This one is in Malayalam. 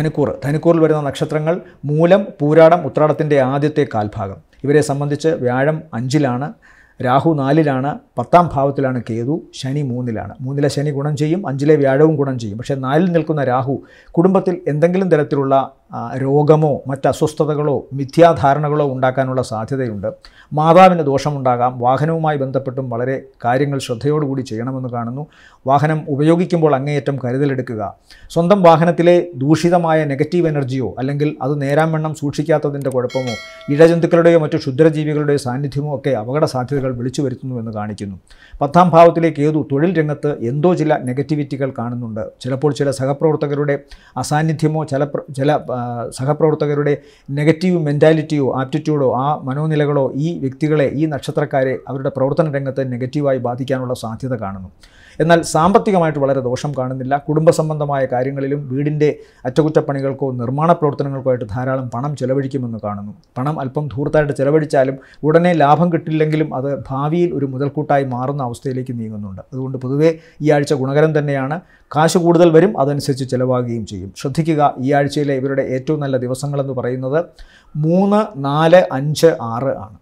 ധനുക്കൂർ ധനുക്കൂറിൽ വരുന്ന നക്ഷത്രങ്ങൾ മൂലം പൂരാടം ഉത്രാടത്തിൻ്റെ ആദ്യത്തെ കാൽഭാഗം ഇവരെ സംബന്ധിച്ച് വ്യാഴം അഞ്ചിലാണ് രാഹു നാലിലാണ് പത്താം ഭാവത്തിലാണ് കേതു ശനി മൂന്നിലാണ് മൂന്നിലെ ശനി ഗുണം ചെയ്യും അഞ്ചിലെ വ്യാഴവും ഗുണം ചെയ്യും പക്ഷേ നാലിൽ നിൽക്കുന്ന രാഹു കുടുംബത്തിൽ എന്തെങ്കിലും തരത്തിലുള്ള രോഗമോ മറ്റ് അസ്വസ്ഥതകളോ മിഥ്യാധാരണകളോ ഉണ്ടാക്കാനുള്ള സാധ്യതയുണ്ട് മാതാവിന് ദോഷമുണ്ടാകാം വാഹനവുമായി ബന്ധപ്പെട്ടും വളരെ കാര്യങ്ങൾ ശ്രദ്ധയോടുകൂടി ചെയ്യണമെന്ന് കാണുന്നു വാഹനം ഉപയോഗിക്കുമ്പോൾ അങ്ങേയറ്റം കരുതലെടുക്കുക സ്വന്തം വാഹനത്തിലെ ദൂഷിതമായ നെഗറ്റീവ് എനർജിയോ അല്ലെങ്കിൽ അത് നേരാൻ വണ്ണം സൂക്ഷിക്കാത്തതിൻ്റെ കുഴപ്പമോ ഇഴജന്തുക്കളുടെയോ മറ്റു ക്ഷുദ്രജീവികളുടെയോ സാന്നിധ്യമോ ഒക്കെ അപകട സാധ്യതകൾ വിളിച്ചു വരുത്തുന്നുവെന്ന് കാണിക്കുന്നു പത്താം ഭാവത്തിലെ കേതു തൊഴിൽ രംഗത്ത് എന്തോ ചില നെഗറ്റിവിറ്റികൾ കാണുന്നുണ്ട് ചിലപ്പോൾ ചില സഹപ്രവർത്തകരുടെ അസാന്നിധ്യമോ ചില ചില സഹപ്രവർത്തകരുടെ നെഗറ്റീവ് മെൻറ്റാലിറ്റിയോ ആപ്റ്റിറ്റ്യൂഡോ ആ മനോനിലകളോ ഈ വ്യക്തികളെ ഈ നക്ഷത്രക്കാരെ അവരുടെ പ്രവർത്തന രംഗത്ത് നെഗറ്റീവായി ബാധിക്കാനുള്ള സാധ്യത കാണുന്നു എന്നാൽ സാമ്പത്തികമായിട്ട് വളരെ ദോഷം കാണുന്നില്ല കുടുംബ സംബന്ധമായ കാര്യങ്ങളിലും വീടിൻ്റെ അറ്റകുറ്റപ്പണികൾക്കോ നിർമ്മാണ പ്രവർത്തനങ്ങൾക്കോ ആയിട്ട് ധാരാളം പണം ചെലവഴിക്കുമെന്ന് കാണുന്നു പണം അല്പം ധൂർത്തായിട്ട് ചെലവഴിച്ചാലും ഉടനെ ലാഭം കിട്ടില്ലെങ്കിലും അത് ഭാവിയിൽ ഒരു മുതൽക്കൂട്ടായി മാറുന്ന അവസ്ഥയിലേക്ക് നീങ്ങുന്നുണ്ട് അതുകൊണ്ട് പൊതുവേ ഈ ആഴ്ച ഗുണകരം തന്നെയാണ് കാശ് കൂടുതൽ വരും അതനുസരിച്ച് ചിലവാകുകയും ചെയ്യും ശ്രദ്ധിക്കുക ഈ ആഴ്ചയിലെ ഇവരുടെ ഏറ്റവും നല്ല ദിവസങ്ങളെന്ന് പറയുന്നത് മൂന്ന് നാല് അഞ്ച് ആറ് ആണ്